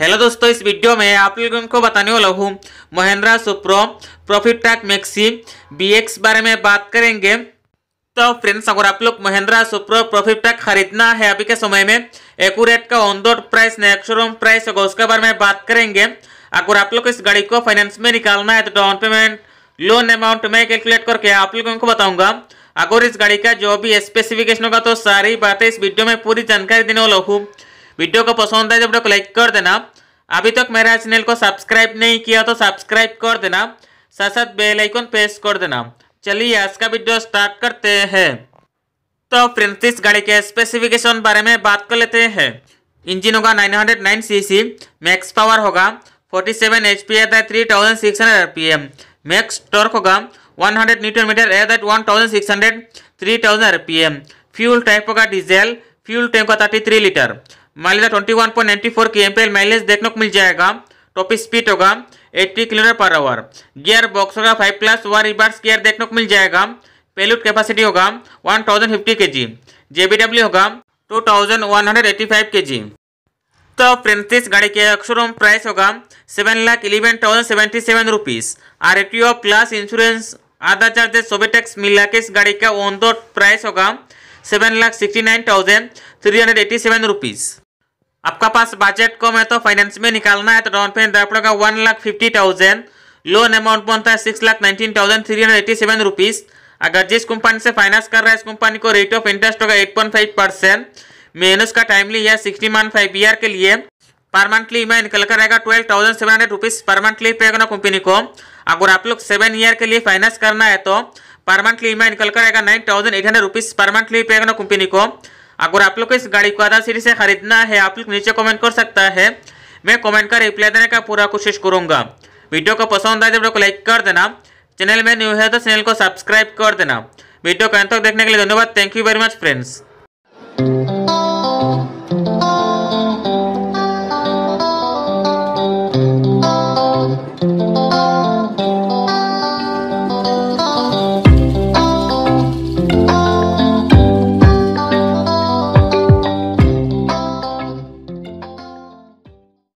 hello दोस्तों इस video में आप लोगों को बताने वाला हूँ Mahindra Supro profit truck maxi BX बारे में बात करेंगे तो फ्रेंड्स अगर आप लोग महिंद्रा सुप्रो प्रॉफिट टैक खरीदना है अभी के समय में एकूरेट का on road price ex showroom price होगा उसके बारे में बात करेंगे अगर आप लोग इस गाड़ी को फाइनेंस में निकालना है तो डाउन पेमेंट लोन अमाउंट में कैलकुलेट करके आप लोगों को बताऊंगा अगर इस गाड़ी का जो भी स्पेसिफिकेशन होगा तो सारी बातें इस वीडियो में पूरी जानकारी देने वाला हूँ वीडियो को पसंद आए तो वीडियो को लाइक कर देना अभी तक मेरा चैनल को सब्सक्राइब नहीं किया तो सब्सक्राइब कर देना साथ साथ बेल आइकन प्रेस कर देना चलिए आज का वीडियो स्टार्ट करते हैं तो फ्रेंड्स इस गाड़ी के स्पेसिफिकेशन बारे में बात कर लेते हैं इंजन होगा 909 सीसी मैक्स पावर होगा 47 seven H P at three thousand six hundred R P M max torque होगा 100 hundred newton metre at that one thousand six hundred three thousand R P M fuel type होगा diesel fuel tank का thirty three litre mileage twenty one point ninety four K M mileage देखने को मिल जाएगा top speed होगा 80 kilometre per hour gear box होगा 5 plus one reverse gear देखने को मिल जाएगा पेलूट कैपेसिटी होगा 1050 थाउजेंड फिफ्टी के जी डब्ल्यू होगा 2185 जी तो फ्रेंड्स गाड़ी के शोरूम प्राइस होगा seven lakh eleven thousand seventy seven rupees R T O plus insurance other charges सभी टैक्स मिला के इस गाड़ी का ऑन दो प्राइस होगा seven lakh sixty nine thousand three hundred eighty seven rupees आपका पास बजट कम है तो फाइनेंस में निकालना है तो डाउन पेमेंट देना पड़ेगा one lakh fifty thousand loan amount बनता है six lakh nineteen thousand three hundred eighty seven rupees अगर जिस कंपनी से फाइनेंस कर रहा है इस कंपनी को रेट ऑफ इंटरेस्ट होगा एट पॉइंट फाइव परसेंट मेनस का टाइमली है सिक्सटी मंथ फाइव ईयर के लिए पर मंथली आई निकल कर रहेगा twelve thousand seven hundred rupees per monthly pay करना कंपनी को अगर आप लोग सेवन ईयर के लिए फाइनेंस करना है तो पर मंथली आई निकल कर रहेगा nine thousand eight hundred rupees per monthly pay करना कंपनी को अगर आप लोग को इस गाड़ी को आधा सीरीज से खरीदना है आप लोग नीचे कमेंट कर सकता है मैं कमेंट का रिप्लाई देने का पूरा कोशिश करूंगा वीडियो को पसंद आए तो वीडियो को लाइक कर देना चैनल में न्यू है तो चैनल को सब्सक्राइब कर देना वीडियो को अंत तक देखने के लिए धन्यवाद thank you very much friends